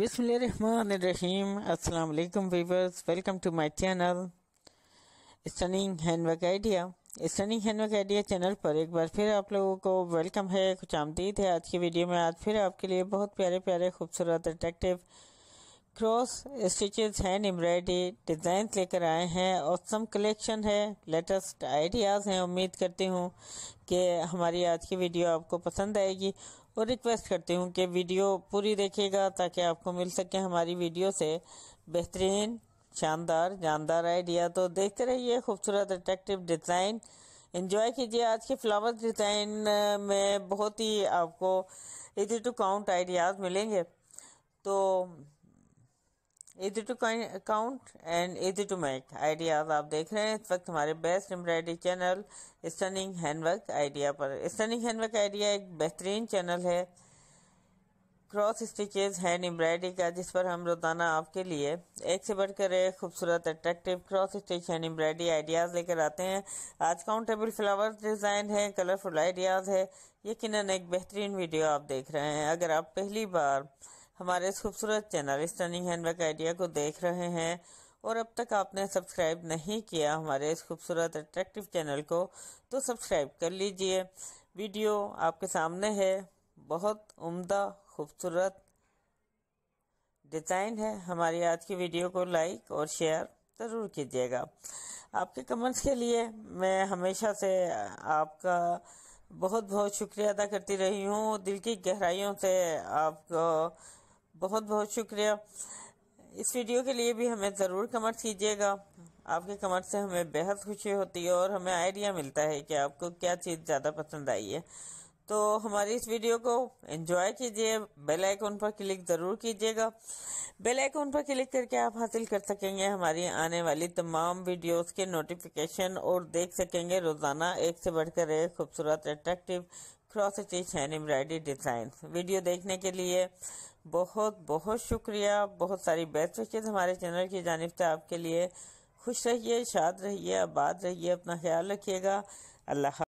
बिसमीम अस्सलाम viewers welcome to my channel stunning handwork idea stunning handwork idea channel पर एक बार फिर आप लोगों को वेलकम है खुश आमदीद है आज की वीडियो में आज फिर आपके लिए बहुत प्यारे प्यारे खूबसूरत attractive cross stitches hand embroidery design लेकर आए हैं और सम कलेक्शन है लेटेस्ट आइडियाज़ हैं उम्मीद करती हूँ कि हमारी आज की वीडियो आपको पसंद आएगी और रिक्वेस्ट करती हूँ कि वीडियो पूरी देखिएगा ताकि आपको मिल सके हमारी वीडियो से बेहतरीन शानदार जानदार आइडिया तो देखते रहिए खूबसूरत अट्रैक्टिव डिज़ाइन इन्जॉय कीजिए आज के फ्लावर डिज़ाइन में बहुत ही आपको इजी टू काउंट आइडियाज़ मिलेंगे तो easy to count and easy to make ideas आप देख रहे हैं इस वक्त हमारे best embroidery channel stunning handwork idea पर स्टनिंग हैंडवर्क आइडिया एक बेहतरीन चैनल है क्रॉस स्टिचेज हैंड एम्ब्रॉयडरी का जिस पर हम रोजाना आपके लिए एक से बढ़कर एक खूबसूरत attractive cross stitch hand embroidery ideas लेकर आते हैं आज काउंटेबल फ्लावर डिजाइन है कलरफुल आइडियाज है यकीन एक बेहतरीन वीडियो आप देख रहे हैं अगर आप पहली बार हमारे इस खूबसूरत चैनल स्टनिंग हैंडबैग आइडिया को देख रहे हैं और अब तक आपने सब्सक्राइब नहीं किया हमारे इस खूबसूरत अट्रैक्टिव चैनल को तो सब्सक्राइब कर लीजिए वीडियो आपके सामने है बहुत उम्दा खूबसूरत डिज़ाइन है हमारी आज की वीडियो को लाइक और शेयर ज़रूर कीजिएगा आपके कमेंट्स के लिए मैं हमेशा से आपका बहुत बहुत शुक्रिया अदा करती रही हूँ दिल की गहराइयों से आपको बहुत बहुत शुक्रिया इस वीडियो के लिए भी हमें ज़रूर कमेंट कीजिएगा आपके कमेंट से हमें बेहद खुशी होती है और हमें आइडिया मिलता है कि आपको क्या चीज़ ज़्यादा पसंद आई है तो हमारी इस वीडियो को एंजॉय कीजिए बेल आइकॉन पर क्लिक ज़रूर कीजिएगा बेल आइकॉन पर क्लिक करके आप हासिल कर सकेंगे हमारी आने वाली तमाम वीडियोस के नोटिफिकेशन और देख सकेंगे रोज़ाना एक से बढ़कर एक खूबसूरत attractive cross stitch hand embroidery design video देखने के लिए बहुत बहुत शुक्रिया बहुत सारी बेस्ट विशेज हमारे चैनल की जानब से आपके लिए खुश रहिए शाद रहिए आबाद रहिए अपना ख्याल रखिएगा अल्लाह